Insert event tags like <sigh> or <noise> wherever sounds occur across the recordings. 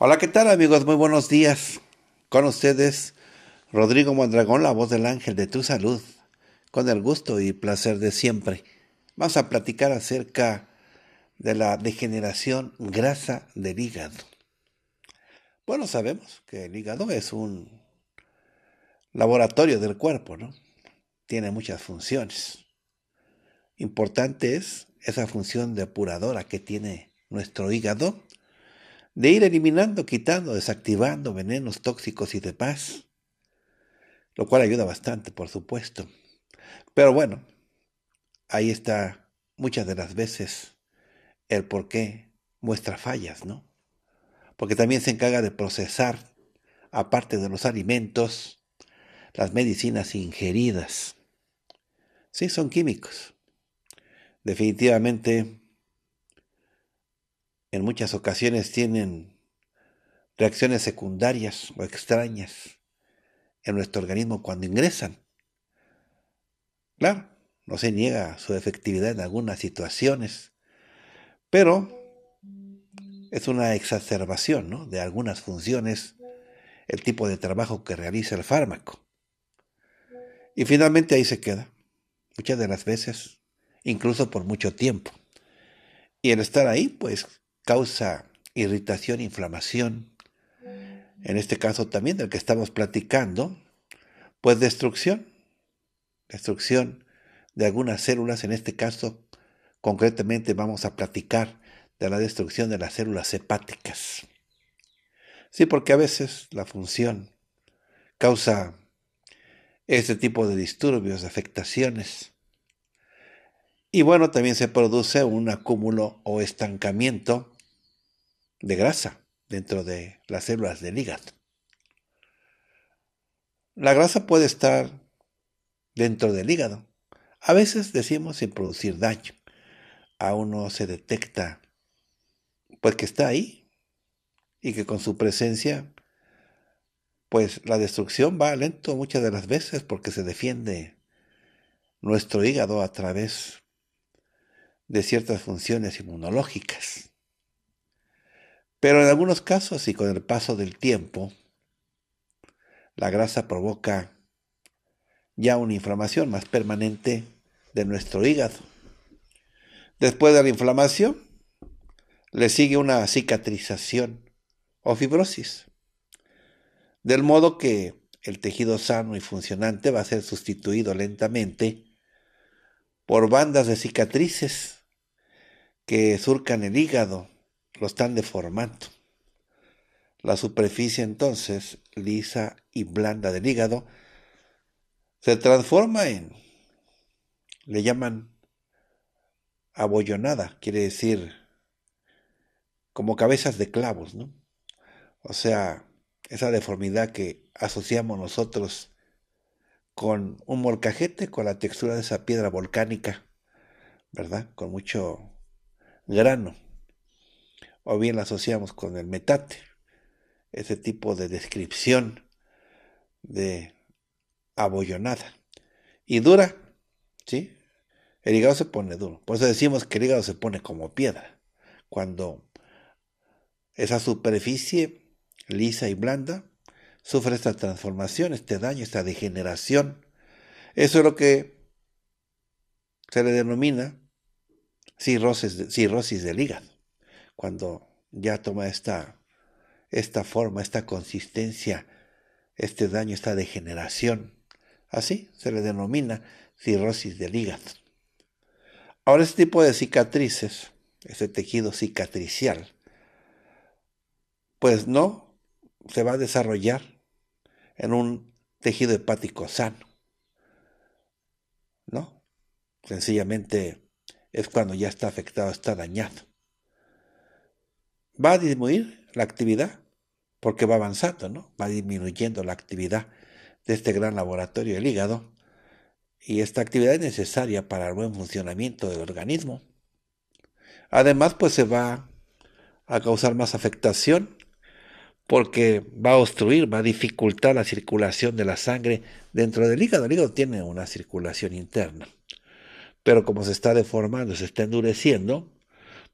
Hola, ¿qué tal amigos? Muy buenos días. Con ustedes, Rodrigo Mondragón, la voz del ángel de tu salud, con el gusto y placer de siempre. Vamos a platicar acerca de la degeneración grasa del hígado. Bueno, sabemos que el hígado es un laboratorio del cuerpo, ¿no? Tiene muchas funciones. Importante es esa función depuradora que tiene nuestro hígado de ir eliminando, quitando, desactivando venenos tóxicos y de paz, lo cual ayuda bastante, por supuesto. Pero bueno, ahí está muchas de las veces el por qué muestra fallas, ¿no? Porque también se encarga de procesar, aparte de los alimentos, las medicinas ingeridas. Sí, son químicos. Definitivamente en muchas ocasiones tienen reacciones secundarias o extrañas en nuestro organismo cuando ingresan. Claro, no se niega su efectividad en algunas situaciones, pero es una exacerbación ¿no? de algunas funciones el tipo de trabajo que realiza el fármaco. Y finalmente ahí se queda, muchas de las veces, incluso por mucho tiempo. Y el estar ahí, pues, causa irritación, inflamación, en este caso también del que estamos platicando, pues destrucción, destrucción de algunas células, en este caso concretamente vamos a platicar de la destrucción de las células hepáticas. Sí, porque a veces la función causa este tipo de disturbios, afectaciones. Y bueno, también se produce un acúmulo o estancamiento de grasa dentro de las células del hígado. La grasa puede estar dentro del hígado. A veces decimos sin producir daño. Aún no se detecta pues que está ahí y que con su presencia pues la destrucción va lento muchas de las veces porque se defiende nuestro hígado a través de ciertas funciones inmunológicas. Pero en algunos casos y con el paso del tiempo, la grasa provoca ya una inflamación más permanente de nuestro hígado. Después de la inflamación, le sigue una cicatrización o fibrosis. Del modo que el tejido sano y funcionante va a ser sustituido lentamente por bandas de cicatrices que surcan el hígado lo están deformando. La superficie entonces, lisa y blanda del hígado, se transforma en, le llaman abollonada, quiere decir como cabezas de clavos, ¿no? O sea, esa deformidad que asociamos nosotros con un molcajete, con la textura de esa piedra volcánica, ¿verdad? Con mucho grano o bien la asociamos con el metate, ese tipo de descripción de abollonada. Y dura, ¿sí? El hígado se pone duro. Por eso decimos que el hígado se pone como piedra. Cuando esa superficie lisa y blanda sufre esta transformación, este daño, esta degeneración. Eso es lo que se le denomina cirrosis, cirrosis del hígado cuando ya toma esta, forma, esta consistencia, este daño, esta degeneración. Así se le denomina cirrosis del hígado. Ahora, este tipo de cicatrices, este tejido cicatricial, pues no se va a desarrollar en un tejido hepático sano. ¿No? Sencillamente es cuando ya está afectado, está dañado va a disminuir la actividad porque va avanzando, ¿no? Va disminuyendo la actividad de este gran laboratorio del hígado y esta actividad es necesaria para el buen funcionamiento del organismo. Además, pues se va a causar más afectación porque va a obstruir, va a dificultar la circulación de la sangre dentro del hígado. El hígado tiene una circulación interna, pero como se está deformando, se está endureciendo,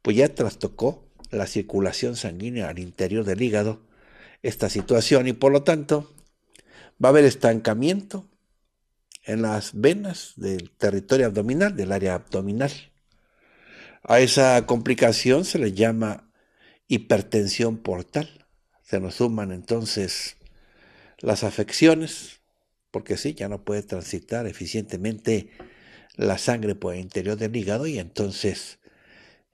pues ya trastocó la circulación sanguínea al interior del hígado esta situación y por lo tanto va a haber estancamiento en las venas del territorio abdominal, del área abdominal. A esa complicación se le llama hipertensión portal. Se nos suman entonces las afecciones, porque sí, ya no puede transitar eficientemente la sangre por el interior del hígado y entonces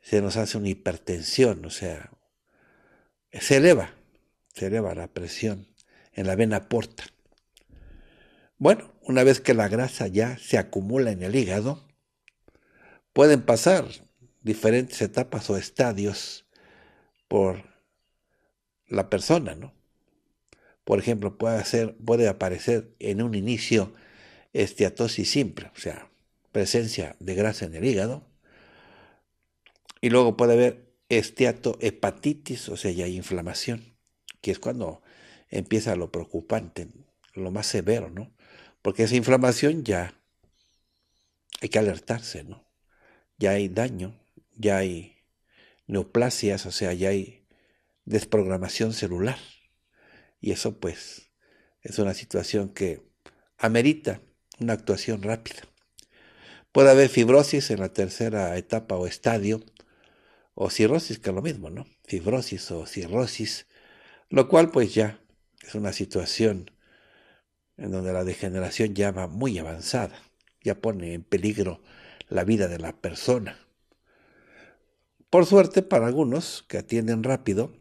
se nos hace una hipertensión, o sea, se eleva, se eleva la presión en la vena porta. Bueno, una vez que la grasa ya se acumula en el hígado, pueden pasar diferentes etapas o estadios por la persona, ¿no? Por ejemplo, puede, puede aparecer en un inicio esteatosis simple, o sea, presencia de grasa en el hígado. Y luego puede haber esteatohepatitis, o sea, ya hay inflamación, que es cuando empieza lo preocupante, lo más severo, ¿no? Porque esa inflamación ya hay que alertarse, ¿no? Ya hay daño, ya hay neoplasias, o sea, ya hay desprogramación celular. Y eso pues es una situación que amerita una actuación rápida. Puede haber fibrosis en la tercera etapa o estadio, o cirrosis, que es lo mismo, ¿no? Fibrosis o cirrosis, lo cual pues ya es una situación en donde la degeneración ya va muy avanzada, ya pone en peligro la vida de la persona. Por suerte, para algunos que atienden rápido,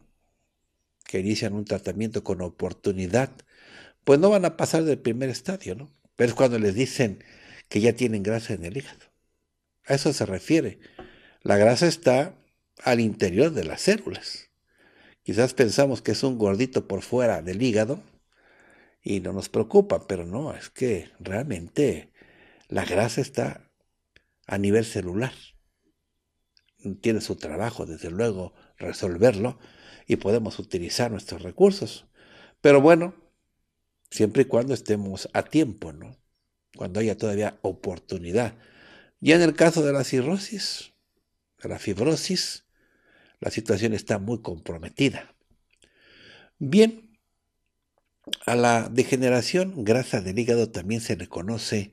que inician un tratamiento con oportunidad, pues no van a pasar del primer estadio, ¿no? Pero es cuando les dicen que ya tienen grasa en el hígado. A eso se refiere. La grasa está al interior de las células. Quizás pensamos que es un gordito por fuera del hígado y no nos preocupa, pero no, es que realmente la grasa está a nivel celular. Tiene su trabajo, desde luego, resolverlo y podemos utilizar nuestros recursos. Pero bueno, siempre y cuando estemos a tiempo, ¿no? Cuando haya todavía oportunidad. Ya en el caso de la cirrosis, de la fibrosis, la situación está muy comprometida. Bien, a la degeneración grasa del hígado también se le conoce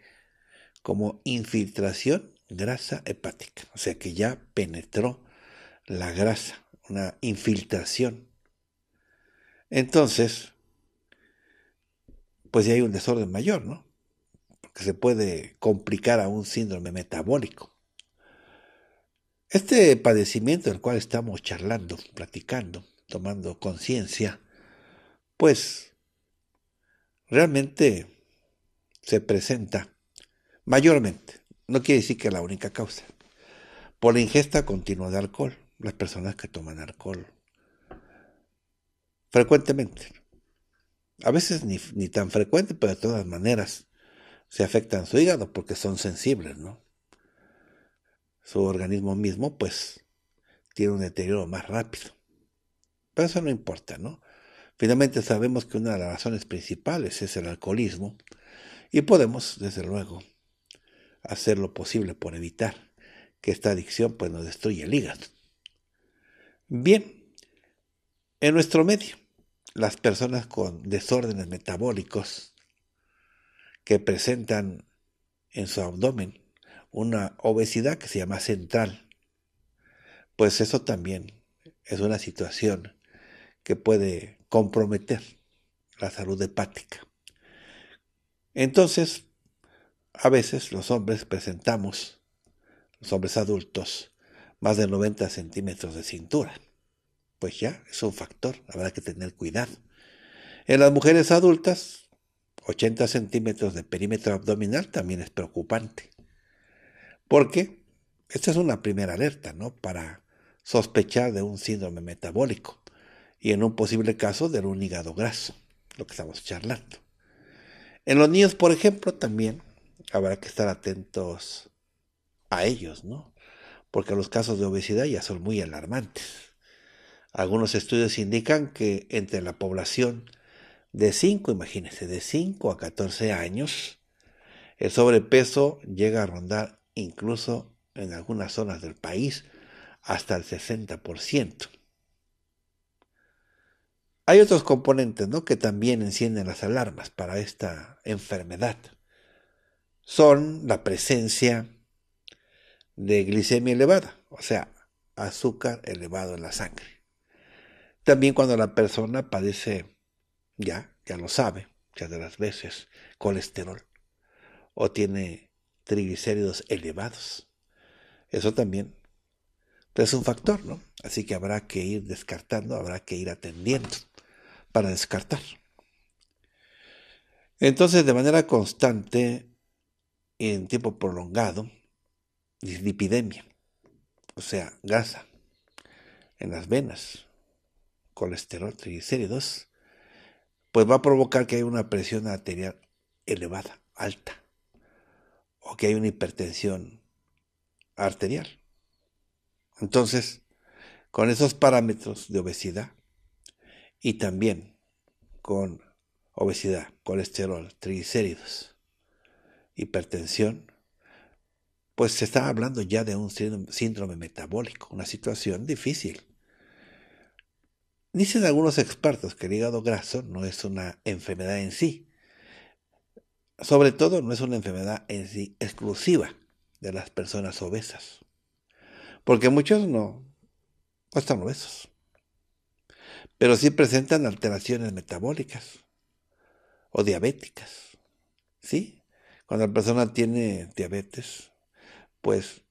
como infiltración grasa hepática, o sea que ya penetró la grasa, una infiltración. Entonces, pues ya hay un desorden mayor, ¿no? Porque se puede complicar a un síndrome metabólico. Este padecimiento del cual estamos charlando, platicando, tomando conciencia, pues realmente se presenta mayormente, no quiere decir que la única causa, por la ingesta continua de alcohol, las personas que toman alcohol frecuentemente. A veces ni, ni tan frecuente, pero de todas maneras se afectan su hígado porque son sensibles, ¿no? su organismo mismo, pues tiene un deterioro más rápido. Pero eso no importa, ¿no? Finalmente sabemos que una de las razones principales es el alcoholismo y podemos, desde luego, hacer lo posible por evitar que esta adicción pues, nos destruya el hígado. Bien, en nuestro medio, las personas con desórdenes metabólicos que presentan en su abdomen una obesidad que se llama central. Pues eso también es una situación que puede comprometer la salud hepática. Entonces, a veces los hombres presentamos, los hombres adultos, más de 90 centímetros de cintura. Pues ya, es un factor, habrá que tener cuidado. En las mujeres adultas, 80 centímetros de perímetro abdominal también es preocupante. Porque esta es una primera alerta, ¿no? Para sospechar de un síndrome metabólico y en un posible caso de un hígado graso, lo que estamos charlando. En los niños, por ejemplo, también habrá que estar atentos a ellos, ¿no? Porque los casos de obesidad ya son muy alarmantes. Algunos estudios indican que entre la población de 5, imagínense, de 5 a 14 años, el sobrepeso llega a rondar incluso en algunas zonas del país hasta el 60%. Hay otros componentes ¿no? que también encienden las alarmas para esta enfermedad. Son la presencia de glicemia elevada, o sea, azúcar elevado en la sangre. También cuando la persona padece, ya, ya lo sabe, ya de las veces, colesterol o tiene triglicéridos elevados. Eso también pues, es un factor, ¿no? Así que habrá que ir descartando, habrá que ir atendiendo para descartar. Entonces, de manera constante y en tiempo prolongado, dislipidemia, o sea, gasa en las venas, colesterol, triglicéridos, pues va a provocar que haya una presión arterial elevada, alta o que hay una hipertensión arterial. Entonces, con esos parámetros de obesidad y también con obesidad, colesterol, triglicéridos, hipertensión, pues se está hablando ya de un síndrome metabólico, una situación difícil. Dicen algunos expertos que el hígado graso no es una enfermedad en sí, sobre todo no es una enfermedad en sí exclusiva de las personas obesas, porque muchos no, están obesos, pero sí presentan alteraciones metabólicas o diabéticas. ¿Sí? Cuando la persona tiene diabetes, pues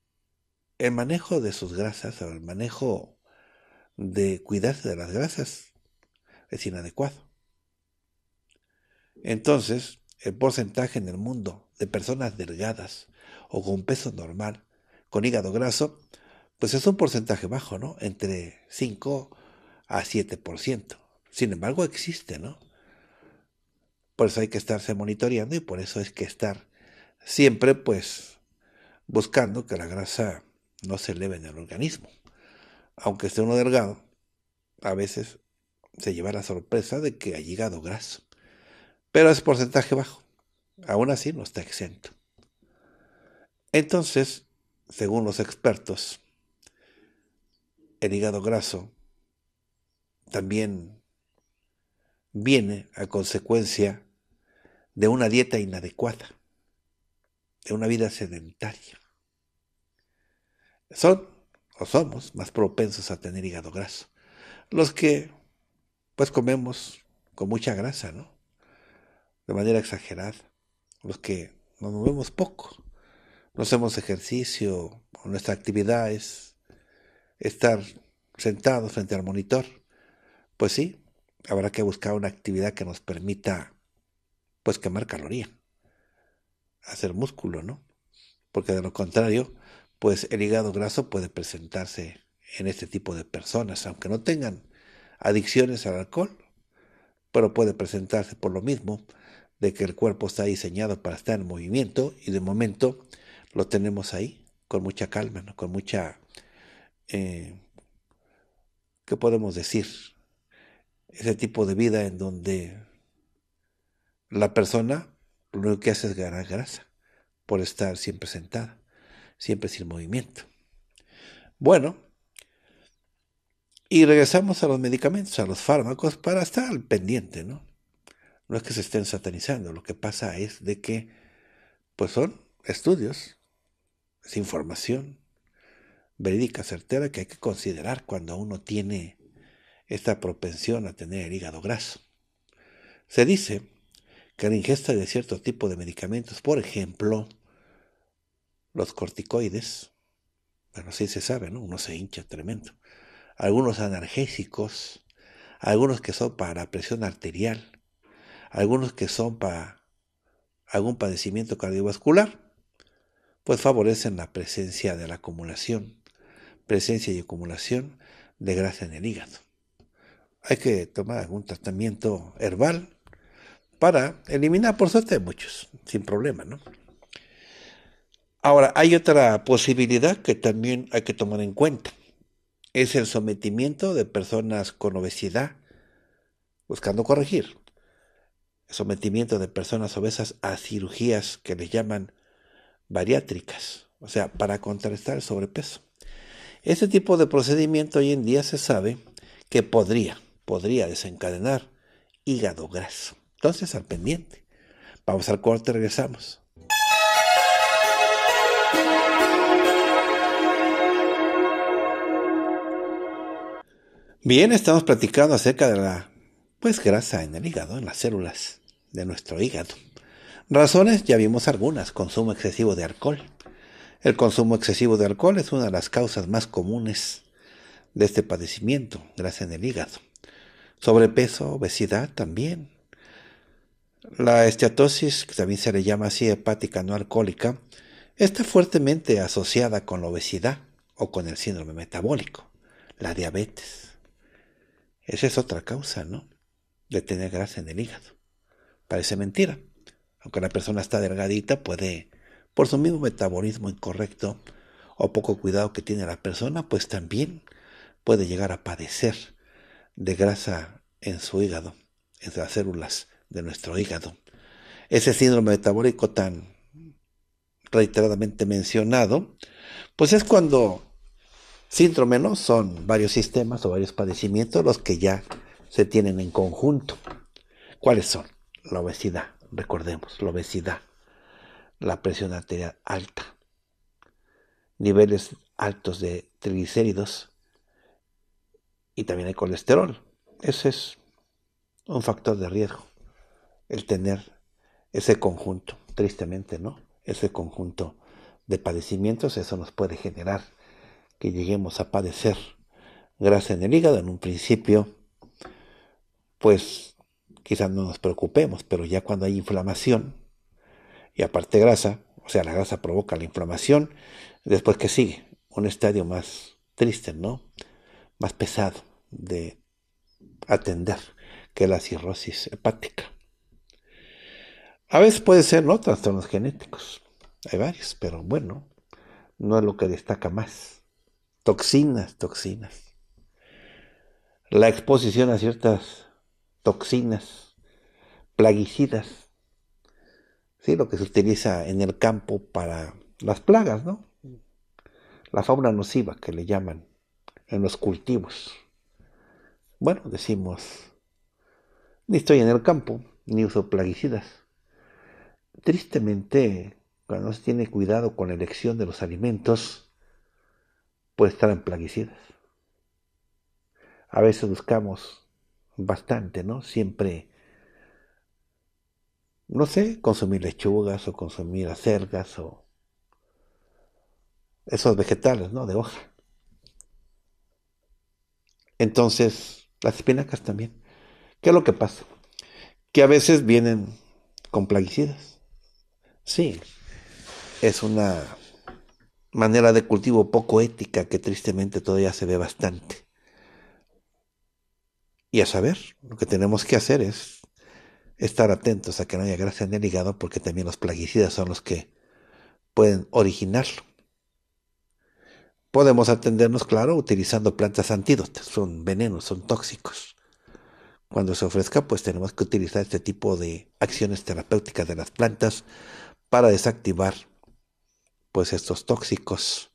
el manejo de sus grasas o el manejo de cuidarse de las grasas es inadecuado. Entonces, el porcentaje en el mundo de personas delgadas o con peso normal, con hígado graso, pues es un porcentaje bajo, ¿no? Entre 5 a 7%. Sin embargo, existe, ¿no? Por eso hay que estarse monitoreando y por eso es que estar siempre, pues, buscando que la grasa no se eleve en el organismo. Aunque esté uno delgado, a veces se lleva la sorpresa de que hay hígado graso pero es porcentaje bajo. Aún así no está exento. Entonces, según los expertos, el hígado graso también viene a consecuencia de una dieta inadecuada, de una vida sedentaria. Son o somos más propensos a tener hígado graso. Los que pues comemos con mucha grasa, ¿no? de manera exagerada. Los que nos movemos poco, no hacemos ejercicio, nuestra actividad es estar sentados frente al monitor. Pues sí, habrá que buscar una actividad que nos permita pues quemar caloría, hacer músculo, ¿no? Porque de lo contrario, pues el hígado graso puede presentarse en este tipo de personas, aunque no tengan adicciones al alcohol, pero puede presentarse por lo mismo de que el cuerpo está diseñado para estar en movimiento y de momento lo tenemos ahí con mucha calma, ¿no? con mucha... Eh, ¿Qué podemos decir? Ese tipo de vida en donde la persona lo único que hace es ganar grasa por estar siempre sentada, siempre sin movimiento. Bueno, y regresamos a los medicamentos, a los fármacos, para estar al pendiente, ¿no? no es que se estén satanizando, lo que pasa es de que pues son estudios, es información verídica, certera, que hay que considerar cuando uno tiene esta propensión a tener el hígado graso. Se dice que la ingesta de cierto tipo de medicamentos, por ejemplo, los corticoides, bueno, sí se sabe, Uno se hincha tremendo. Algunos analgésicos, algunos que son para presión arterial, algunos que son para algún padecimiento cardiovascular, pues favorecen la presencia de la acumulación, presencia y acumulación de grasa en el hígado. Hay que tomar algún tratamiento herbal para eliminar, por suerte, muchos, sin problema, ¿no? Ahora, hay otra posibilidad que también hay que tomar en cuenta. Es el sometimiento de personas con obesidad buscando corregir sometimiento de personas obesas a cirugías que les llaman bariátricas, o sea, para contrarrestar el sobrepeso. Este tipo de procedimiento hoy en día se sabe que podría, podría desencadenar hígado graso. Entonces, al pendiente. Vamos al corte, regresamos. Bien, estamos platicando acerca de la pues grasa en el hígado, en las células de nuestro hígado. Razones ya vimos algunas, consumo excesivo de alcohol. El consumo excesivo de alcohol es una de las causas más comunes de este padecimiento, grasa en el hígado. Sobrepeso, obesidad también. La esteatosis, que también se le llama así hepática no alcohólica, está fuertemente asociada con la obesidad o con el síndrome metabólico, la diabetes. Esa es otra causa, ¿no? de tener grasa en el hígado. Parece mentira. Aunque la persona está delgadita, puede, por su mismo metabolismo incorrecto o poco cuidado que tiene la persona, pues también puede llegar a padecer de grasa en su hígado, en las células de nuestro hígado. Ese síndrome metabólico tan reiteradamente mencionado, pues es cuando síndrome, ¿no? Son varios sistemas o varios padecimientos los que ya se tienen en conjunto. ¿Cuáles son? La obesidad, recordemos, la obesidad, la presión arterial alta, niveles altos de triglicéridos y también el colesterol. Ese es un factor de riesgo, el tener ese conjunto, tristemente, ¿no? Ese conjunto de padecimientos, eso nos puede generar que lleguemos a padecer grasa en el hígado en un principio pues quizás no nos preocupemos, pero ya cuando hay inflamación, y aparte grasa, o sea, la grasa provoca la inflamación, después que sigue un estadio más triste, ¿no? Más pesado de atender que la cirrosis hepática. A veces puede ser, ¿no? Trastornos genéticos. Hay varios, pero bueno, no es lo que destaca más. Toxinas, toxinas. La exposición a ciertas toxinas, plaguicidas, ¿sí? lo que se utiliza en el campo para las plagas, ¿no? La fauna nociva que le llaman en los cultivos. Bueno, decimos, ni estoy en el campo, ni uso plaguicidas. Tristemente, cuando no se tiene cuidado con la elección de los alimentos, puede estar en plaguicidas. A veces buscamos bastante, ¿no? Siempre, no sé, consumir lechugas o consumir acergas o esos vegetales, ¿no? De hoja. Entonces, las espinacas también. ¿Qué es lo que pasa? Que a veces vienen con plaguicidas. Sí, es una manera de cultivo poco ética que tristemente todavía se ve bastante. Y a saber, lo que tenemos que hacer es estar atentos a que no haya grasa en el hígado porque también los plaguicidas son los que pueden originarlo. Podemos atendernos, claro, utilizando plantas antídotas, son venenos, son tóxicos. Cuando se ofrezca, pues tenemos que utilizar este tipo de acciones terapéuticas de las plantas para desactivar pues estos tóxicos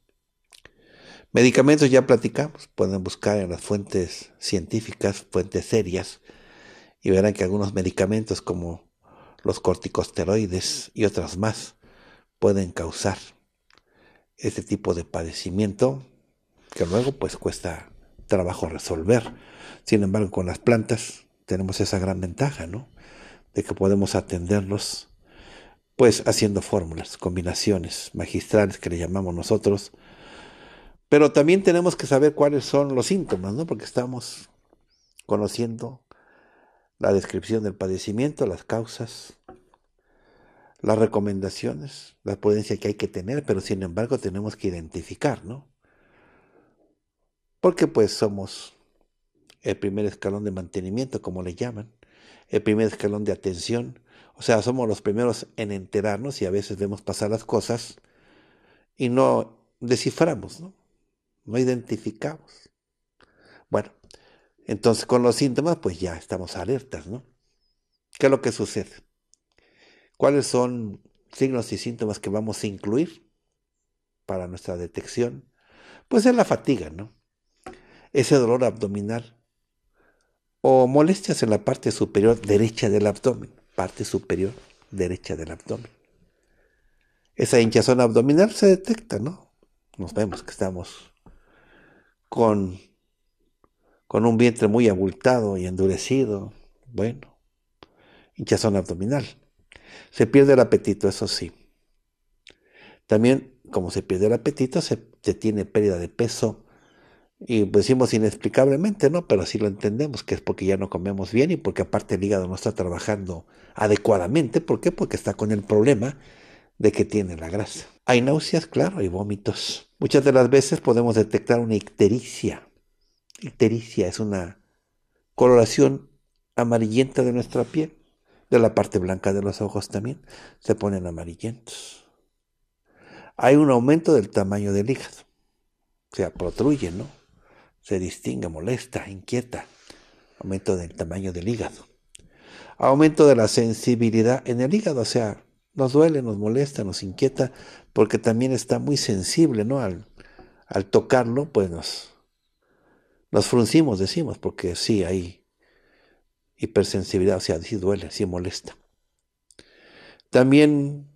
Medicamentos ya platicamos, pueden buscar en las fuentes científicas, fuentes serias, y verán que algunos medicamentos como los corticosteroides y otras más pueden causar este tipo de padecimiento que luego pues cuesta trabajo resolver. Sin embargo, con las plantas tenemos esa gran ventaja, ¿no? De que podemos atenderlos pues haciendo fórmulas, combinaciones magistrales que le llamamos nosotros, pero también tenemos que saber cuáles son los síntomas, ¿no? Porque estamos conociendo la descripción del padecimiento, las causas, las recomendaciones, la prudencia que hay que tener, pero sin embargo tenemos que identificar, ¿no? Porque pues somos el primer escalón de mantenimiento, como le llaman, el primer escalón de atención, o sea, somos los primeros en enterarnos y a veces vemos pasar las cosas y no desciframos, ¿no? no identificamos. Bueno, entonces con los síntomas pues ya estamos alertas, ¿no? ¿Qué es lo que sucede? ¿Cuáles son signos y síntomas que vamos a incluir para nuestra detección? Pues es la fatiga, ¿no? Ese dolor abdominal o molestias en la parte superior derecha del abdomen, parte superior derecha del abdomen. Esa hinchazón abdominal se detecta, ¿no? Nos vemos que estamos con, con un vientre muy abultado y endurecido, bueno, hinchazón abdominal. Se pierde el apetito, eso sí. También, como se pierde el apetito, se, tiene pérdida de peso. Y pues decimos inexplicablemente, ¿no? Pero así lo entendemos, que es porque ya no comemos bien y porque aparte el hígado no está trabajando adecuadamente. ¿Por qué? Porque está con el problema de que tiene la grasa. Hay náuseas, claro, hay vómitos. Muchas de las veces podemos detectar una ictericia. Ictericia es una coloración amarillenta de nuestra piel, de la parte blanca de los ojos también, se ponen amarillentos. Hay un aumento del tamaño del hígado. O sea, protruye, ¿no? Se distingue, molesta, inquieta. Aumento del tamaño del hígado. Aumento de la sensibilidad en el hígado, o sea, nos duele, nos molesta, nos inquieta, porque también está muy sensible, ¿no? Al, tocarlo, pues nos, nos fruncimos, decimos, porque sí, hay hipersensibilidad, o sea, sí duele, sí molesta. También,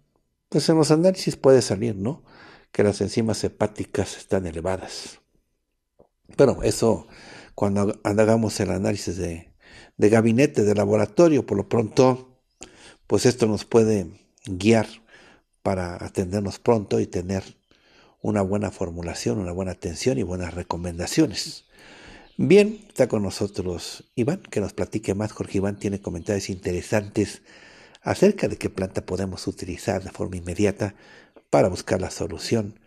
pues en los análisis puede salir, ¿no? Que las enzimas hepáticas están elevadas. Bueno, eso cuando hagamos el análisis de gabinete, de laboratorio, por lo pronto, pues esto nos puede guiar para atendernos pronto y tener una buena formulación, una buena atención y buenas recomendaciones. Bien, está con nosotros Iván, que nos platique más. Jorge Iván tiene comentarios interesantes acerca de qué planta podemos utilizar de forma inmediata para buscar la solución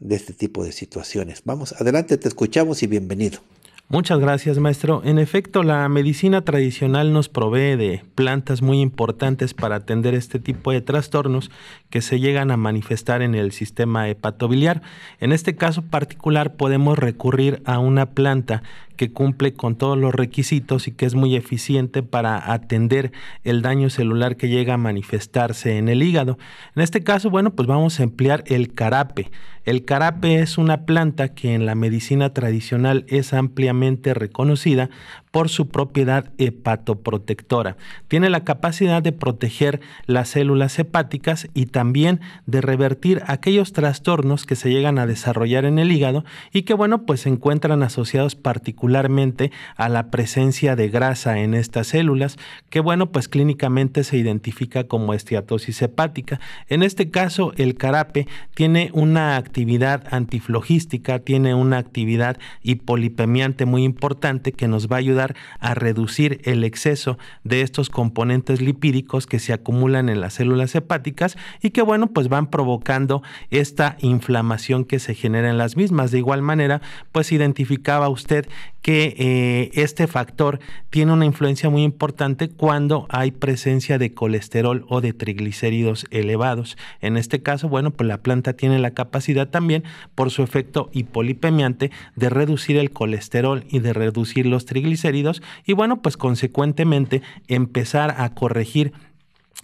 de este tipo de situaciones. Vamos, adelante, te escuchamos y bienvenido. Muchas gracias, maestro. En efecto, la medicina tradicional nos provee de plantas muy importantes para atender este tipo de trastornos que se llegan a manifestar en el sistema hepatobiliar. En este caso particular podemos recurrir a una planta que cumple con todos los requisitos y que es muy eficiente para atender el daño celular que llega a manifestarse en el hígado. En este caso, bueno, pues vamos a emplear el carape. El carape es una planta que en la medicina tradicional es ampliamente reconocida por su propiedad hepatoprotectora. Tiene la capacidad de proteger las células hepáticas y también de revertir aquellos trastornos que se llegan a desarrollar en el hígado y que, bueno, pues se encuentran asociados particularmente particularmente a la presencia de grasa en estas células, que bueno, pues clínicamente se identifica como esteatosis hepática. En este caso, el carape tiene una actividad antiflogística, tiene una actividad hipolipemiante muy importante que nos va a ayudar a reducir el exceso de estos componentes lipídicos que se acumulan en las células hepáticas y que bueno, pues van provocando esta inflamación que se genera en las mismas. De igual manera, pues identificaba usted que eh, este factor tiene una influencia muy importante cuando hay presencia de colesterol o de triglicéridos elevados. En este caso, bueno, pues la planta tiene la capacidad también, por su efecto hipolipemiante, de reducir el colesterol y de reducir los triglicéridos y bueno, pues consecuentemente empezar a corregir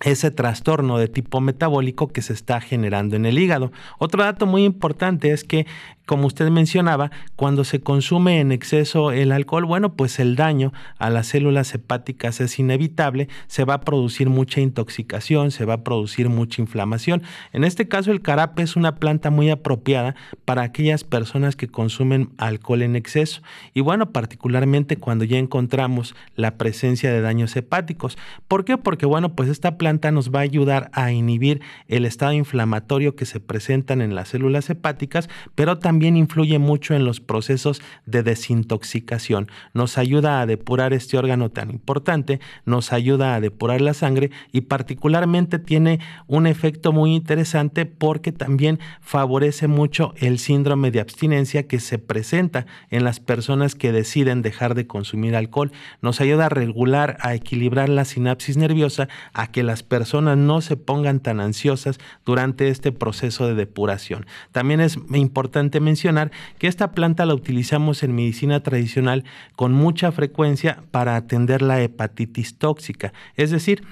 ese trastorno de tipo metabólico que se está generando en el hígado. Otro dato muy importante es que como usted mencionaba, cuando se consume en exceso el alcohol, bueno, pues el daño a las células hepáticas es inevitable, se va a producir mucha intoxicación, se va a producir mucha inflamación. En este caso, el carape es una planta muy apropiada para aquellas personas que consumen alcohol en exceso. Y bueno, particularmente cuando ya encontramos la presencia de daños hepáticos. ¿Por qué? Porque bueno, pues esta planta nos va a ayudar a inhibir el estado inflamatorio que se presentan en las células hepáticas, pero también influye mucho en los procesos de desintoxicación. Nos ayuda a depurar este órgano tan importante, nos ayuda a depurar la sangre y particularmente tiene un efecto muy interesante porque también favorece mucho el síndrome de abstinencia que se presenta en las personas que deciden dejar de consumir alcohol. Nos ayuda a regular, a equilibrar la sinapsis nerviosa, a que las personas no se pongan tan ansiosas durante este proceso de depuración. También es importante mencionar que esta planta la utilizamos en medicina tradicional con mucha frecuencia para atender la hepatitis tóxica, es decir,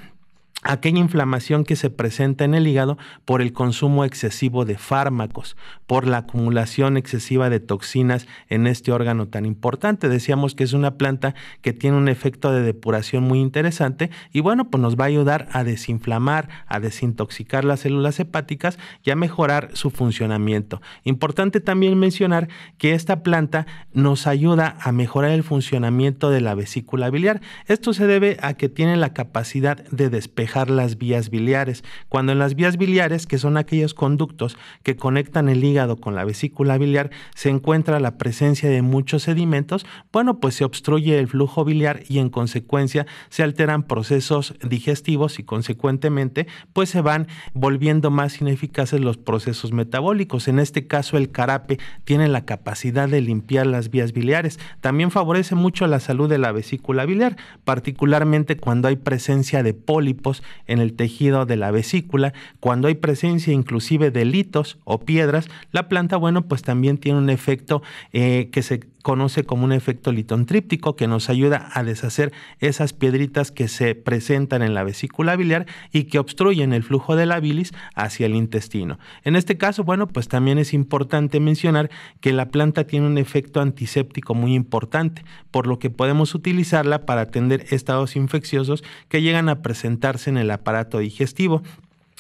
aquella inflamación que se presenta en el hígado por el consumo excesivo de fármacos, por la acumulación excesiva de toxinas en este órgano tan importante. Decíamos que es una planta que tiene un efecto de depuración muy interesante y bueno, pues nos va a ayudar a desinflamar, a desintoxicar las células hepáticas y a mejorar su funcionamiento. Importante también mencionar que esta planta nos ayuda a mejorar el funcionamiento de la vesícula biliar. Esto se debe a que tiene la capacidad de despejar las vías biliares. Cuando en las vías biliares, que son aquellos conductos que conectan el hígado con la vesícula biliar, se encuentra la presencia de muchos sedimentos, bueno, pues se obstruye el flujo biliar y en consecuencia se alteran procesos digestivos y consecuentemente pues se van volviendo más ineficaces los procesos metabólicos. En este caso el carape tiene la capacidad de limpiar las vías biliares. También favorece mucho la salud de la vesícula biliar, particularmente cuando hay presencia de pólipos en el tejido de la vesícula. Cuando hay presencia inclusive de litos o piedras, la planta, bueno, pues también tiene un efecto eh, que se conoce como un efecto litontríptico que nos ayuda a deshacer esas piedritas que se presentan en la vesícula biliar y que obstruyen el flujo de la bilis hacia el intestino. En este caso, bueno, pues también es importante mencionar que la planta tiene un efecto antiséptico muy importante, por lo que podemos utilizarla para atender estados infecciosos que llegan a presentarse en el aparato digestivo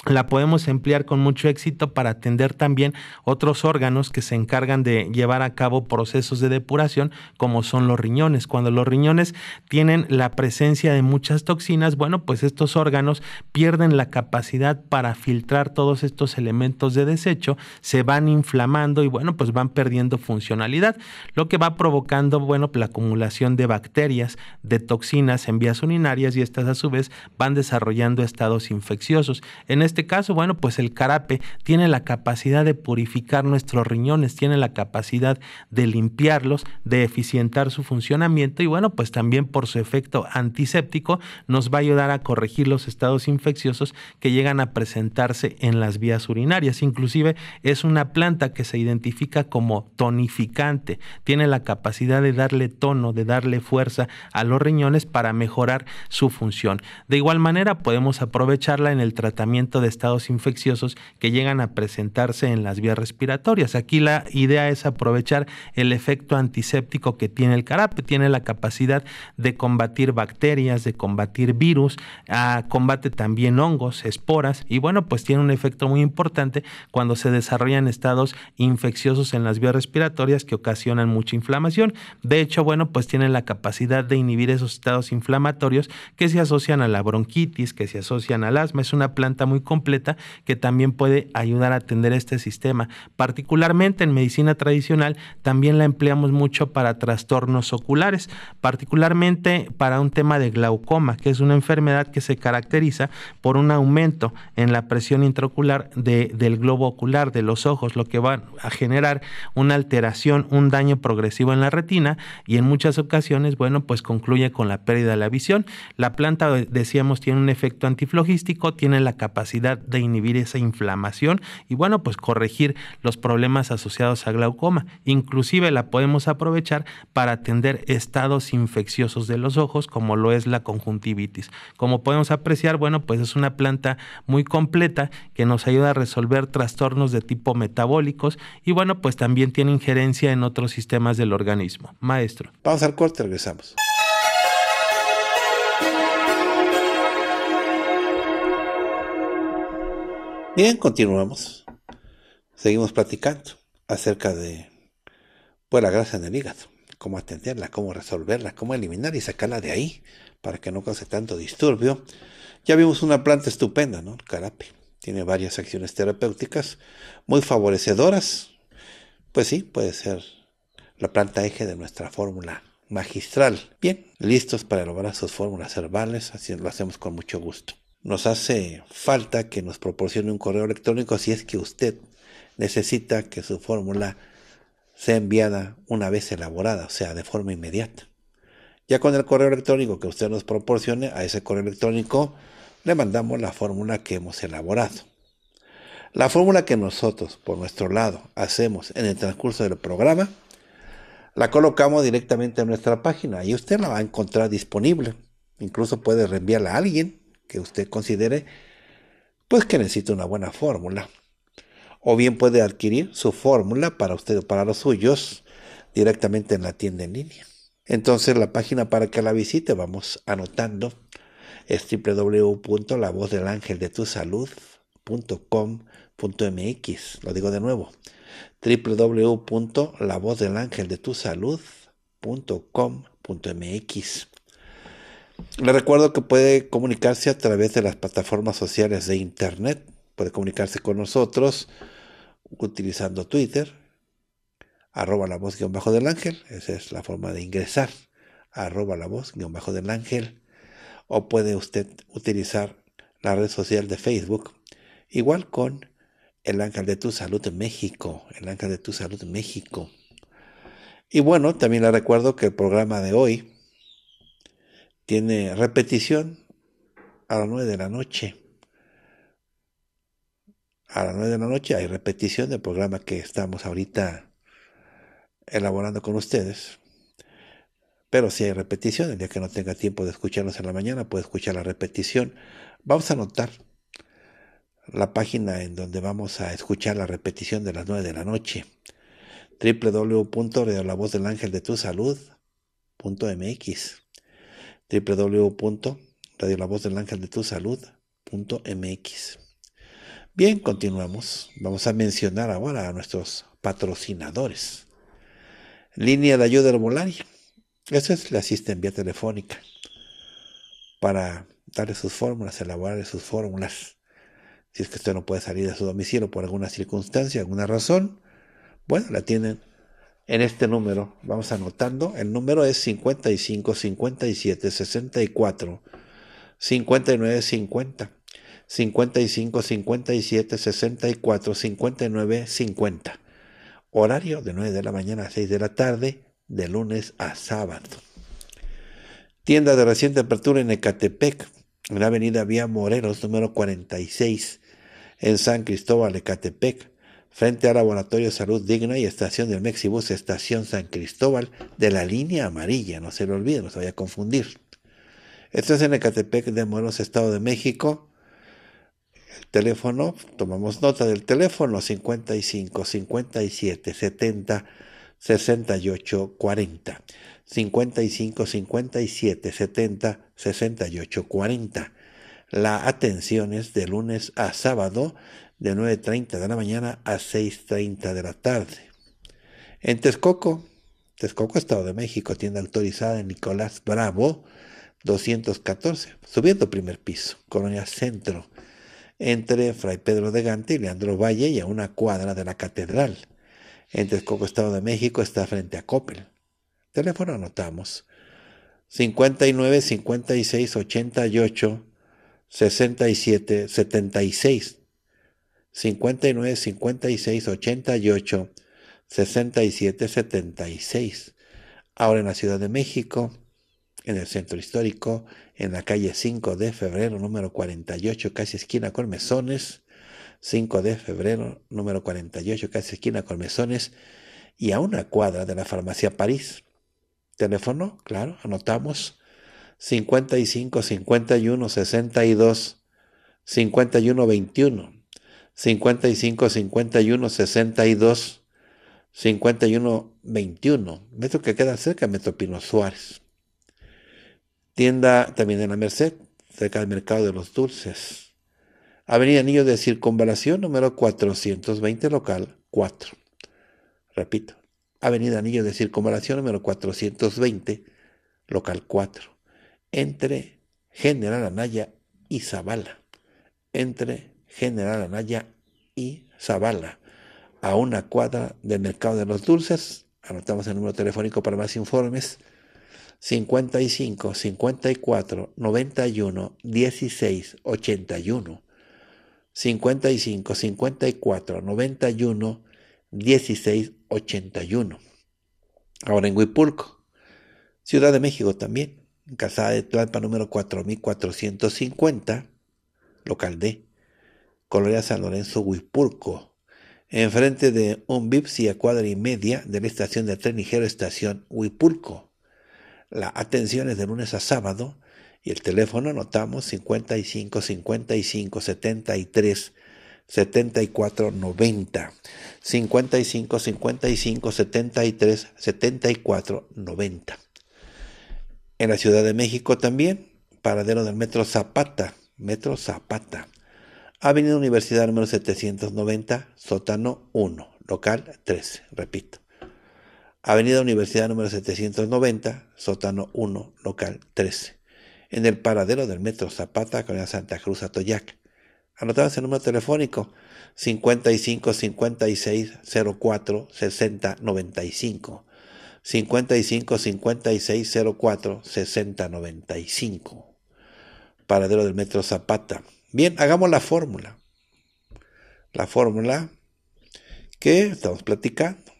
la podemos emplear con mucho éxito para atender también otros órganos que se encargan de llevar a cabo procesos de depuración, como son los riñones. Cuando los riñones tienen la presencia de muchas toxinas, bueno, pues estos órganos pierden la capacidad para filtrar todos estos elementos de desecho, se van inflamando y bueno, pues van perdiendo funcionalidad, lo que va provocando, bueno, la acumulación de bacterias, de toxinas en vías urinarias y estas a su vez van desarrollando estados infecciosos. En este caso, bueno, pues el carape tiene la capacidad de purificar nuestros riñones, tiene la capacidad de limpiarlos, de eficientar su funcionamiento y bueno, pues también por su efecto antiséptico nos va a ayudar a corregir los estados infecciosos que llegan a presentarse en las vías urinarias. Inclusive es una planta que se identifica como tonificante, tiene la capacidad de darle tono, de darle fuerza a los riñones para mejorar su función. De igual manera podemos aprovecharla en el tratamiento de estados infecciosos que llegan a presentarse en las vías respiratorias. Aquí la idea es aprovechar el efecto antiséptico que tiene el carape, tiene la capacidad de combatir bacterias, de combatir virus, ah, combate también hongos, esporas y bueno, pues tiene un efecto muy importante cuando se desarrollan estados infecciosos en las vías respiratorias que ocasionan mucha inflamación. De hecho, bueno, pues tiene la capacidad de inhibir esos estados inflamatorios que se asocian a la bronquitis, que se asocian al asma. Es una planta muy completa que también puede ayudar a atender este sistema. Particularmente en medicina tradicional también la empleamos mucho para trastornos oculares, particularmente para un tema de glaucoma, que es una enfermedad que se caracteriza por un aumento en la presión intraocular del globo ocular, de los ojos, lo que va a generar una alteración, un daño progresivo en la retina y en muchas ocasiones, bueno, pues concluye con la pérdida de la visión. La planta, decíamos, tiene un efecto antiflogístico, tiene la capacidad de inhibir esa inflamación y bueno, pues corregir los problemas asociados a glaucoma. Inclusive la podemos aprovechar para atender estados infecciosos de los ojos como lo es la conjuntivitis. Como podemos apreciar, bueno, pues es una planta muy completa que nos ayuda a resolver trastornos de tipo metabólicos y bueno, pues también tiene injerencia en otros sistemas del organismo. Maestro. Vamos al corte, regresamos. Bien, continuamos. Seguimos platicando acerca de pues, la grasa en el hígado, cómo atenderla, cómo resolverla, cómo eliminar y sacarla de ahí para que no cause tanto disturbio. Ya vimos una planta estupenda, ¿no? El carape. Tiene varias acciones terapéuticas muy favorecedoras. Pues sí, puede ser la planta eje de nuestra fórmula magistral. Bien, listos para elaborar sus fórmulas herbales, así lo hacemos con mucho gusto nos hace falta que nos proporcione un correo electrónico si es que usted necesita que su fórmula sea enviada una vez elaborada, o sea, de forma inmediata. Ya con el correo electrónico que usted nos proporcione, a ese correo electrónico le mandamos la fórmula que hemos elaborado. La fórmula que nosotros, por nuestro lado, hacemos en el transcurso del programa, la colocamos directamente en nuestra página y usted la va a encontrar disponible. Incluso puede reenviarla a alguien que usted considere pues que necesita una buena fórmula. O bien puede adquirir su fórmula para usted o para los suyos directamente en la tienda en línea. Entonces la página para que la visite vamos anotando es www.lavozdelangeldetusalud.com.mx. Lo digo de nuevo. www.lavozdelangeldetusalud.com.mx. Le recuerdo que puede comunicarse a través de las plataformas sociales de Internet. Puede comunicarse con nosotros utilizando Twitter, arroba la voz guión bajo del ángel. Esa es la forma de ingresar, arroba la voz guión bajo del ángel. O puede usted utilizar la red social de Facebook, igual con el ángel de tu salud en México, el ángel de tu salud México. Y bueno, también le recuerdo que el programa de hoy tiene repetición a las 9 de la noche. A las 9 de la noche hay repetición del programa que estamos ahorita elaborando con ustedes. Pero si hay repetición, el día que no tenga tiempo de escucharnos en la mañana, puede escuchar la repetición. Vamos a anotar la página en donde vamos a escuchar la repetición de las 9 de la noche. de tu salud.mx salud.mx. Bien, continuamos. Vamos a mencionar ahora a nuestros patrocinadores. Línea de ayuda herbolaria. Eso es, la asisten vía telefónica para darle sus fórmulas, elaborarle sus fórmulas. Si es que usted no puede salir de su domicilio por alguna circunstancia, alguna razón, bueno, la tienen en este número. Vamos anotando. El número es 55 57 64 59 50 55 57 64 59 50. Horario de 9 de la mañana a 6 de la tarde, de lunes a sábado. Tienda de reciente apertura en Ecatepec, en la avenida Vía Morelos, número 46, en San Cristóbal, Ecatepec frente al Laboratorio Salud Digna y Estación del Mexibus, Estación San Cristóbal, de la línea amarilla, no se lo olvide, no se vaya a confundir. Esto es en Ecatepec de Morelos, Estado de México. El teléfono, tomamos nota del teléfono 55 57 70 68 40. 55 57 70 68 40. La atención es de lunes a sábado de 9.30 de la mañana a 6.30 de la tarde. En Texcoco, Texcoco, Estado de México, tienda autorizada en Nicolás Bravo, 214, subiendo primer piso, Colonia Centro, entre Fray Pedro de Gante y Leandro Valle y a una cuadra de la Catedral. En Texcoco, Estado de México, está frente a Coppel. Teléfono anotamos 59 56 88 67 76 59 56 88 67 76. Ahora en la Ciudad de México, en el centro histórico, en la calle 5 de febrero, número 48, casi esquina con mesones. 5 de febrero, número 48, casi esquina con mesones. Y a una cuadra de la farmacia París. Teléfono, claro, anotamos. 55 51 62 51 21 55, 51, 62, 51, 21. Metro que queda cerca de Metro Pino Suárez. Tienda también en la Merced, cerca del Mercado de los Dulces. Avenida Anillo de Circunvalación, número 420, local 4. Repito, Avenida Anillo de Circunvalación, número 420, local 4. Entre General Anaya y Zabala. Entre General Anaya y Zavala, a una cuadra del Mercado de los Dulces. Anotamos el número telefónico para más informes. 55 54 91 16 81 55 54 91 16 81 ahora en Huipulco Ciudad de México también en Casada de Tlalpa número 4450 local D Colonia San Lorenzo Huipurco, enfrente de un Bipsi a cuadra y media de la estación de tren ligero Estación Huipulco. La atención es de lunes a sábado y el teléfono anotamos 55 55 73 74 90 55 55 73 74 90 en la Ciudad de México también paradero del metro Zapata metro Zapata Avenida Universidad número 790, sótano 1, local 13. repito. Avenida Universidad número 790, sótano 1, local 13, en el paradero del Metro Zapata, con la Santa Cruz, Atoyac. Anotamos el número telefónico 55 56 04 60 95. 55 56 04 60 95. Paradero del Metro Zapata. Bien, hagamos la fórmula. La fórmula que estamos platicando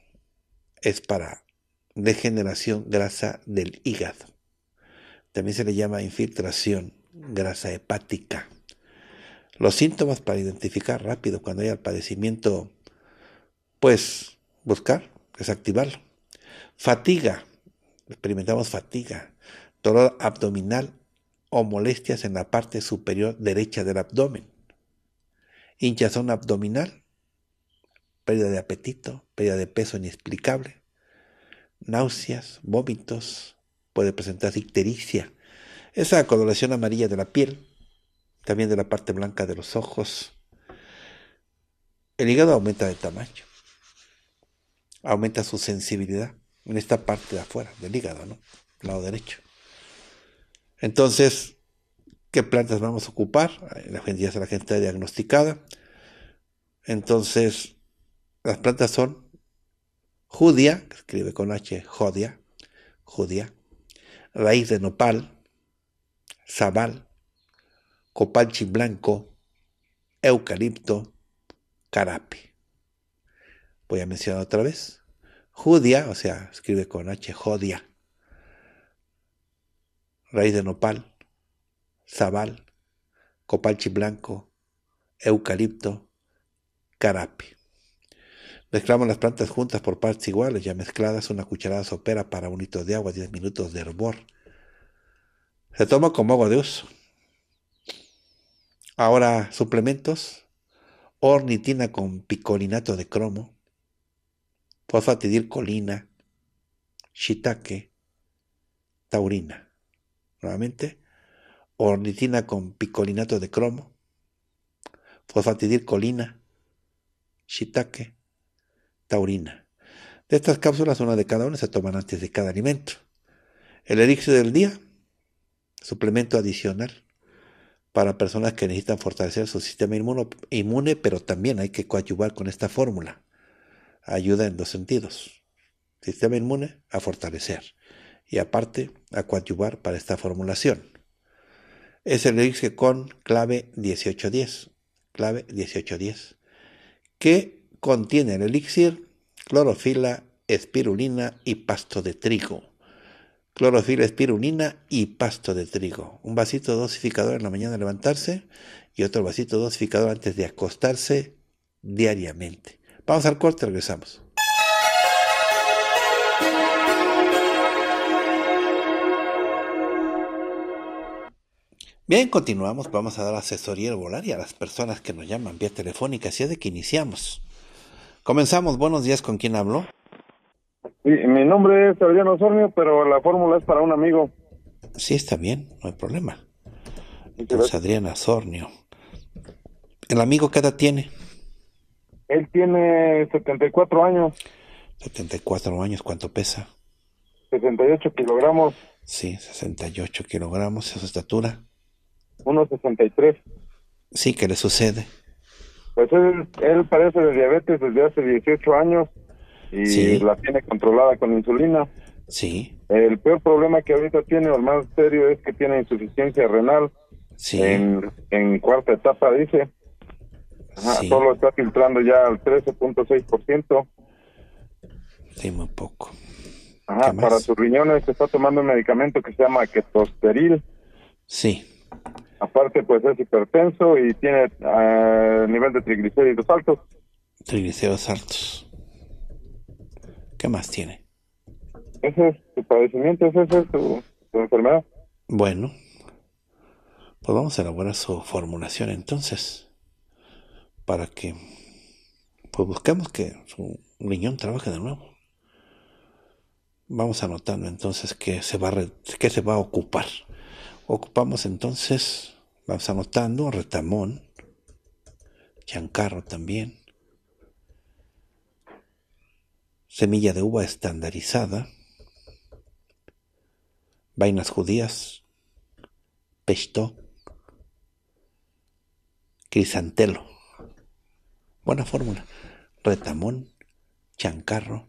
es para degeneración grasa del hígado. También se le llama infiltración grasa hepática. Los síntomas para identificar rápido cuando haya el padecimiento, pues buscar, desactivarlo. Fatiga, experimentamos fatiga, dolor abdominal o molestias en la parte superior derecha del abdomen, hinchazón abdominal, pérdida de apetito, pérdida de peso inexplicable, náuseas, vómitos, puede presentar ictericia, esa coloración amarilla de la piel, también de la parte blanca de los ojos. El hígado aumenta de tamaño, aumenta su sensibilidad en esta parte de afuera del hígado, ¿no? lado derecho. Entonces, ¿qué plantas vamos a ocupar? La gente ya la gente está diagnosticada. Entonces, las plantas son judía, que escribe con H, jodia, judía, raíz de nopal, sabal, copalchi blanco, eucalipto, carapi. Voy a mencionar otra vez. judía, o sea, escribe con H, jodia, raíz de nopal, zabal, copalchi blanco, eucalipto, carapi. Mezclamos las plantas juntas por partes iguales, ya mezcladas una cucharada sopera para un litro de agua, 10 minutos de hervor. Se toma como agua de uso. Ahora suplementos, ornitina con picolinato de cromo, fosfatidilcolina, shiitake, taurina nuevamente, ornitina con picolinato de cromo, fosfatidilcolina, shiitake, taurina. De estas cápsulas, una de cada una se toman antes de cada alimento. El elixir del día, suplemento adicional para personas que necesitan fortalecer su sistema inmune, pero también hay que coadyuvar con esta fórmula. Ayuda en dos sentidos. Sistema inmune a fortalecer y aparte a coadyuvar para esta formulación. Es el elixir con clave 1810, clave 1810, que contiene el elixir, clorofila, espirulina y pasto de trigo. Clorofila, espirulina y pasto de trigo. Un vasito dosificador en la mañana de levantarse y otro vasito dosificador antes de acostarse diariamente. Vamos al corte, regresamos. Bien, continuamos. Vamos a dar asesoría al y a las personas que nos llaman vía telefónica. Así es de que iniciamos. Comenzamos. Buenos días. ¿Con quién hablo? mi nombre es Adriano Osornio, pero la fórmula es para un amigo. Sí, está bien. No hay problema. Entonces, Adriana Sornio. ¿El amigo qué edad tiene? Él tiene 74 años. 74 años, ¿cuánto pesa? 68 kilogramos. Sí, 68 kilogramos, su estatura. 1,63. Sí, ¿qué le sucede? Pues él, padece de diabetes desde hace 18 años y la tiene controlada con insulina. Sí. El peor problema que ahorita tiene, o más serio, es que tiene insuficiencia renal. Sí. En, cuarta etapa, dice. Solo está filtrando ya al 13.6%. Sí, muy poco. Ajá, para sus riñones está tomando un medicamento que se llama ketosteril. Sí. Aparte, pues es hipertenso y tiene a eh, nivel de triglicéridos altos. Triglicéridos altos. ¿Qué más tiene? Ese es su padecimiento, esa es su, enfermedad. Bueno, pues vamos a elaborar su formulación entonces, para que pues buscamos que su riñón trabaje de nuevo. Vamos anotando entonces que se va que se va a ocupar. Ocupamos entonces, vamos anotando, Retamón, Chancarro también, semilla de uva estandarizada, vainas judías, pesto, crisantelo. Buena fórmula. Retamón, chancarro,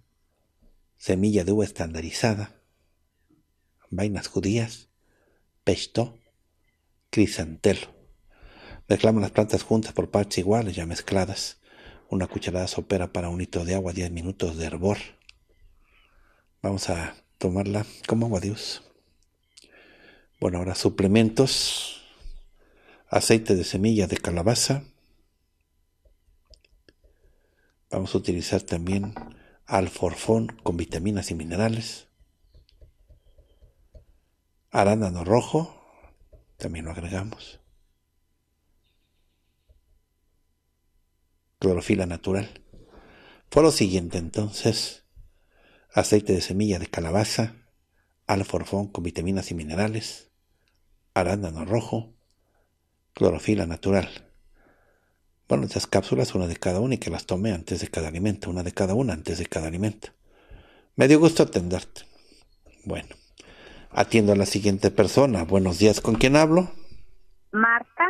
semilla de uva estandarizada, vainas judías, pesto, crisantelo. Mezclamos las plantas juntas por partes iguales, ya mezcladas. Una cucharada sopera para un litro de agua, 10 minutos de hervor. Vamos a tomarla como agua de Dios. Bueno, ahora suplementos. Aceite de semilla de calabaza. Vamos a utilizar también alforfón con vitaminas y minerales arándano rojo, también lo agregamos. Clorofila natural. Fue lo siguiente entonces, aceite de semilla de calabaza, alforfón con vitaminas y minerales, arándano rojo, clorofila natural. Bueno, estas cápsulas, una de cada una y que las tome antes de cada alimento, una de cada una antes de cada alimento. Me dio gusto atenderte. Bueno. Atiendo a la siguiente persona. Buenos días, ¿con quién hablo? Marta.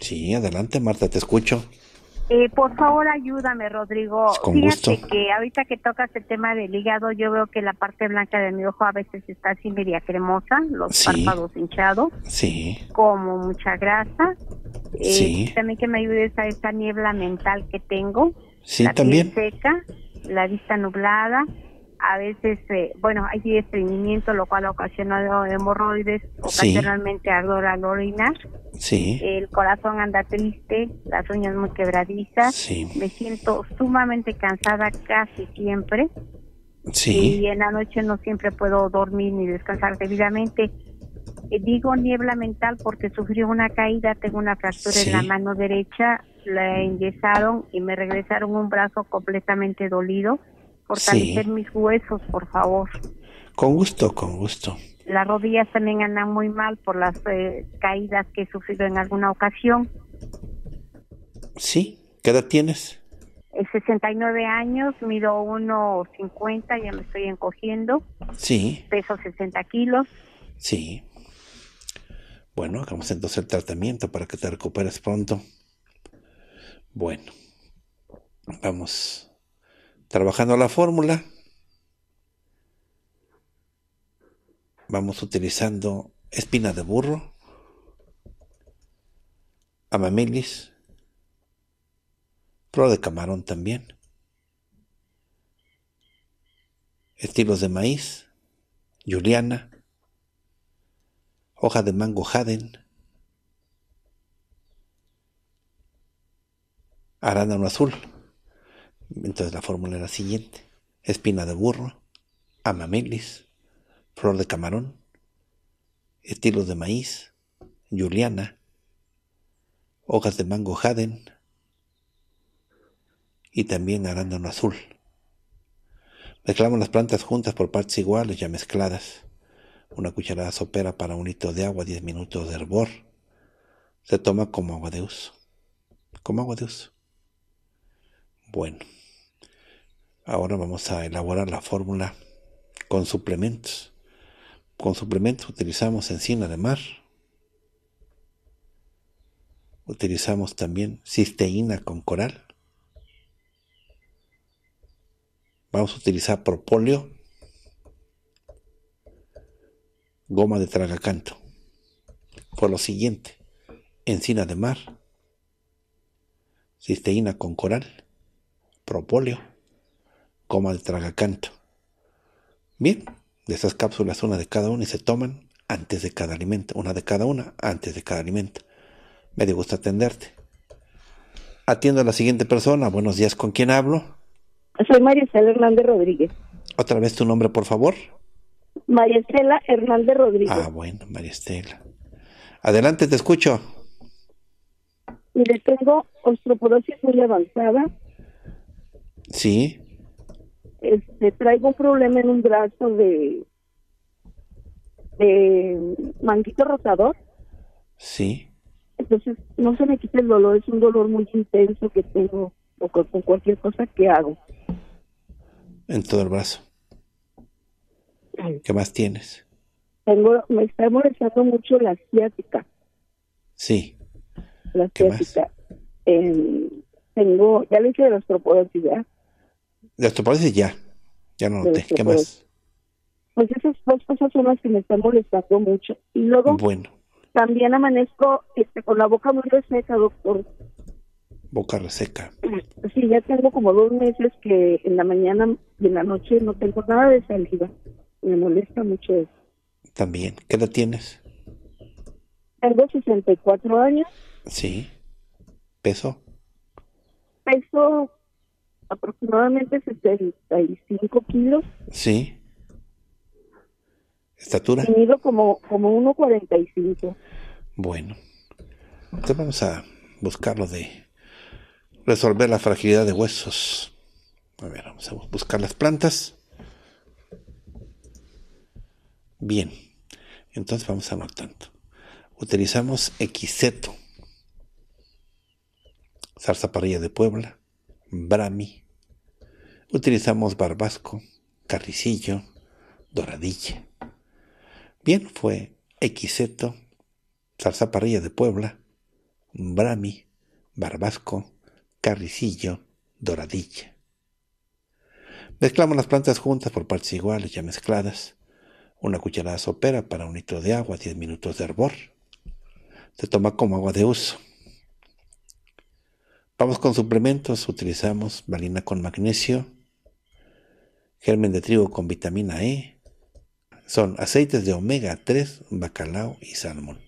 Sí, adelante Marta, te escucho. Eh, por favor, ayúdame, Rodrigo. Con gusto. que ahorita que tocas el tema del hígado, yo veo que la parte blanca de mi ojo a veces está así media cremosa, los párpados hinchados. Sí. Como mucha grasa. Eh, sí. También que me ayudes a esa niebla mental que tengo. Sí, la también. seca, la vista nublada a veces, eh, bueno, hay estreñimiento, lo cual ocasiona hemorroides, ocasionalmente sí. ardor al orinar. Sí. El corazón anda triste, las uñas muy quebradizas. Sí. Me siento sumamente cansada casi siempre. Sí. Y en la noche no siempre puedo dormir ni descansar debidamente. Eh, digo niebla mental porque sufrió una caída, tengo una fractura en la mano derecha, la enyesaron y me regresaron un brazo completamente dolido fortalecer mis huesos, por favor. Con gusto, con gusto. Las rodillas también andan muy mal por las eh, caídas que he sufrido en alguna ocasión. Sí, ¿qué edad tienes? 69 eh, años, mido 1,50, ya me estoy encogiendo. Sí. Peso 60 kilos. Sí. Bueno, hagamos entonces el tratamiento para que te recuperes pronto. Bueno, vamos trabajando la fórmula, vamos utilizando espina de burro, amamillis pro de camarón también, estilos de maíz, juliana, hoja de mango jaden, arándano azul. Entonces la fórmula era la siguiente. Espina de burro, amamelis, flor de camarón, estilos de maíz, juliana, hojas de mango jaden y también arándano azul. Mezclamos las plantas juntas por partes iguales ya mezcladas. Una cucharada sopera para un litro de agua, 10 minutos de hervor. Se toma como agua de uso. Como agua de uso. Bueno. Ahora vamos a elaborar la fórmula con suplementos. Con suplementos utilizamos encina de mar. Utilizamos también cisteína con coral. Vamos a utilizar propóleo, goma de tragacanto. Por lo siguiente, encina de mar, cisteína con coral, propóleo como al tragacanto. Bien, de esas cápsulas una de cada una y se toman antes de cada alimento, una de cada una antes de cada alimento. Me dio gusto atenderte. Atiendo a la siguiente persona. Buenos días, ¿con quién hablo? Soy María Estela Hernández Rodríguez. Otra vez tu nombre, por favor. María Estela Hernández Rodríguez. Ah, bueno, María Estela. Adelante, te escucho. Le tengo osteoporosis muy avanzada. Sí este, traigo un problema en un brazo de, de manguito rotador. Sí. Entonces, no se me quita el dolor, es un dolor muy intenso que tengo o con, cualquier cosa que hago. En todo el brazo. ¿Qué más tienes? Tengo, me está molestando mucho la ciática. Sí. La ciática. Em, tengo, ya le dije de los esto parece ya, ya no noté. ¿Qué más? Pues esas dos cosas son las que me están molestando mucho. Y luego bueno. también amanezco este, con la boca muy reseca, doctor. Boca reseca. <clears throat> Sí, ya tengo como dos meses que en la mañana y en la noche no tengo nada de saliva. Me molesta mucho eso. También. ¿Qué edad tienes? Tengo 64 años. Sí. ¿Peso? Peso aproximadamente 65 kilos. Sí. ¿Estatura? Y mido como, como 1,45. Bueno. Entonces vamos a buscarlo de resolver la fragilidad de huesos. A ver, vamos a buscar las plantas. Bien. Entonces vamos a no tanto. Utilizamos XZ. Salsa parrilla de Puebla brami, Utilizamos barbasco, carricillo, doradilla. Bien fue equiseto, salsa parrilla de Puebla, brami, barbasco, carricillo, doradilla. Mezclamos las plantas juntas por partes iguales ya mezcladas. Una cucharada sopera para un litro de agua, 10 minutos de hervor. Se toma como agua de uso. Vamos con suplementos. Utilizamos valina con magnesio, germen de trigo con vitamina E. Son aceites de omega 3, bacalao y salmón.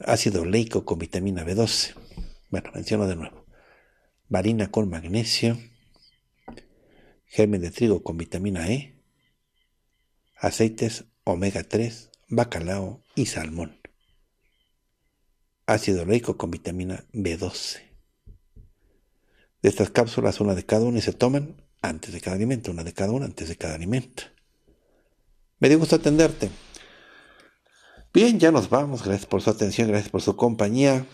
Ácido oleico con vitamina B12. Bueno, menciono de nuevo. Valina con magnesio, germen de trigo con vitamina E, aceites omega 3, bacalao y salmón ácido oleico con vitamina B12. De estas cápsulas, una de cada una y se toman antes de cada alimento, una de cada una antes de cada alimento. Me dio gusto atenderte. Bien, ya nos vamos. Gracias por su atención, gracias por su compañía.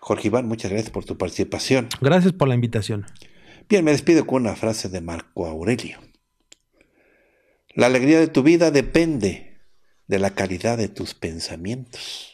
Jorge Iván, muchas gracias por tu participación. Gracias por la invitación. Bien, me despido con una frase de Marco Aurelio. La alegría de tu vida depende de la calidad de tus pensamientos.